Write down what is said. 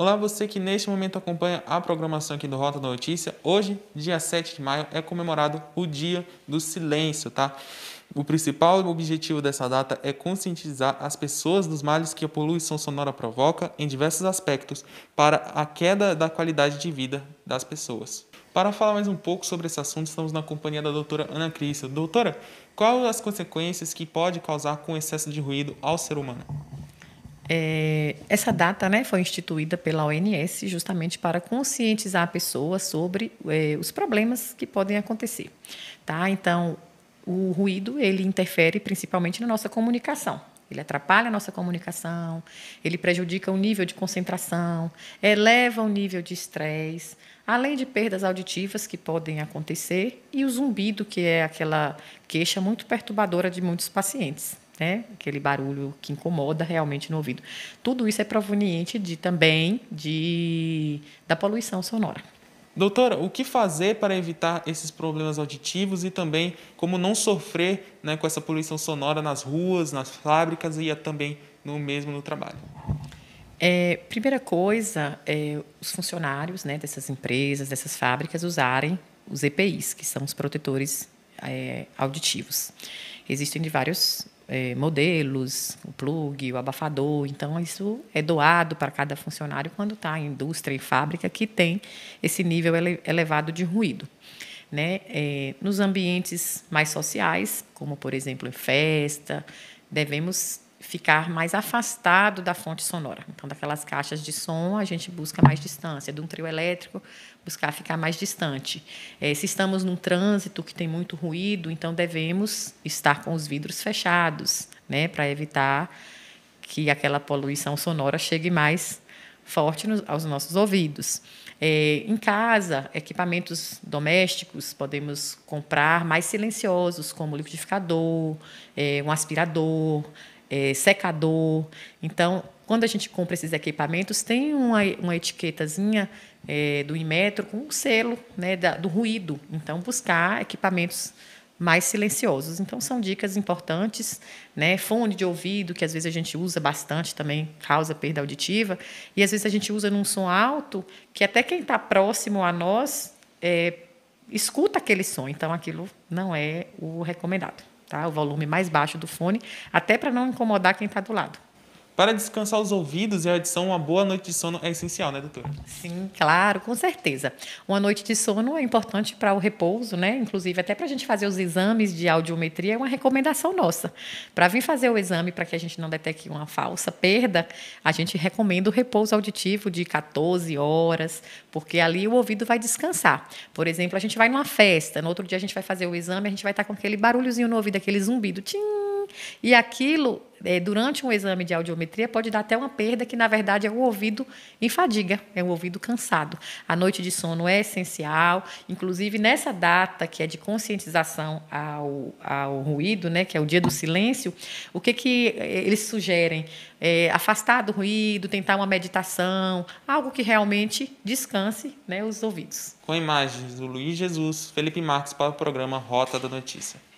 Olá, você que neste momento acompanha a programação aqui do Rota da Notícia. Hoje, dia 7 de maio, é comemorado o Dia do Silêncio, tá? O principal objetivo dessa data é conscientizar as pessoas dos males que a poluição sonora provoca em diversos aspectos para a queda da qualidade de vida das pessoas. Para falar mais um pouco sobre esse assunto, estamos na companhia da doutora Ana Cris. Doutora, quais as consequências que pode causar com excesso de ruído ao ser humano? É, essa data né, foi instituída pela ONS justamente para conscientizar a pessoa sobre é, os problemas que podem acontecer. Tá? Então, o ruído ele interfere principalmente na nossa comunicação. Ele atrapalha a nossa comunicação, ele prejudica o nível de concentração, eleva o nível de estresse, além de perdas auditivas que podem acontecer e o zumbido, que é aquela queixa muito perturbadora de muitos pacientes né? Aquele barulho que incomoda realmente no ouvido. Tudo isso é proveniente de também de da poluição sonora. Doutora, o que fazer para evitar esses problemas auditivos e também como não sofrer né, com essa poluição sonora nas ruas, nas fábricas e também no mesmo no trabalho? É, primeira coisa, é, os funcionários né, dessas empresas, dessas fábricas usarem os EPIs, que são os protetores é, auditivos. Existem de vários é, modelos, o plug, o abafador. Então, isso é doado para cada funcionário quando está em indústria e fábrica que tem esse nível ele, elevado de ruído. Né? É, nos ambientes mais sociais, como, por exemplo, em festa, devemos ficar mais afastado da fonte sonora. Então, daquelas caixas de som, a gente busca mais distância. De um trio elétrico, buscar ficar mais distante. É, se estamos num trânsito que tem muito ruído, então devemos estar com os vidros fechados, né, para evitar que aquela poluição sonora chegue mais forte nos, aos nossos ouvidos. É, em casa, equipamentos domésticos podemos comprar mais silenciosos, como liquidificador, é, um aspirador, é, secador. Então, quando a gente compra esses equipamentos, tem uma, uma etiquetazinha é, do Inmetro com um selo né, da, do ruído. Então, buscar equipamentos mais silenciosos. Então, são dicas importantes, né? Fone de ouvido, que às vezes a gente usa bastante também, causa perda auditiva. E às vezes a gente usa num som alto, que até quem está próximo a nós é, escuta aquele som. Então, aquilo não é o recomendado tá? O volume mais baixo do fone, até para não incomodar quem está do lado. Para descansar os ouvidos e a audição, uma boa noite de sono é essencial, né, doutora? Sim, claro, com certeza. Uma noite de sono é importante para o repouso, né? Inclusive, até para a gente fazer os exames de audiometria, é uma recomendação nossa. Para vir fazer o exame, para que a gente não detecte uma falsa perda, a gente recomenda o repouso auditivo de 14 horas, porque ali o ouvido vai descansar. Por exemplo, a gente vai numa festa, no outro dia a gente vai fazer o exame, a gente vai estar tá com aquele barulhozinho no ouvido, aquele zumbido, tim, e aquilo, é, durante um exame de audiometria, pode dar até uma perda, que na verdade é o ouvido em fadiga, é o ouvido cansado. A noite de sono é essencial, inclusive nessa data que é de conscientização ao, ao ruído, né, que é o dia do silêncio, o que, que é, eles sugerem? É, afastar do ruído, tentar uma meditação, algo que realmente descanse né, os ouvidos. Com imagens do Luiz Jesus, Felipe Marques para o programa Rota da Notícia.